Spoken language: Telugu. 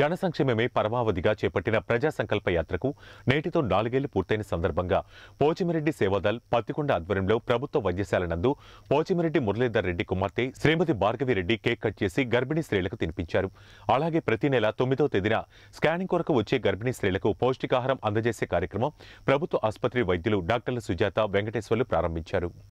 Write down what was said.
జన సంక్షేమమే పరమావధిగా చేపట్టిన ప్రజా సంకల్ప యాత్రకు నేటితో నాలుగేళ్లు పూర్తయిన సందర్భంగా పోచిమిరెడ్డి సేవాదల్ పత్తికొండ ఆధ్వర్యంలో ప్రభుత్వ వైద్యశాల నందు పోచిమిరెడ్డి మురళీధర్ రెడ్డి కుమార్తె శ్రీమతి భార్గవి రెడ్డి కేక్ కట్ చేసి గర్భిణీ స్త్రీలకు తినిపించారు అలాగే ప్రతి నెల తొమ్మిదో తేదీన స్కానింగ్ కొరకు వచ్చే గర్భిణీ స్త్రీలకు పౌష్టికాహారం అందజేసే కార్యక్రమం ప్రభుత్వ ఆసుపత్రి వైద్యులు డాక్టర్ల సుజాత వెంకటేశ్వర్లు ప్రారంభించారు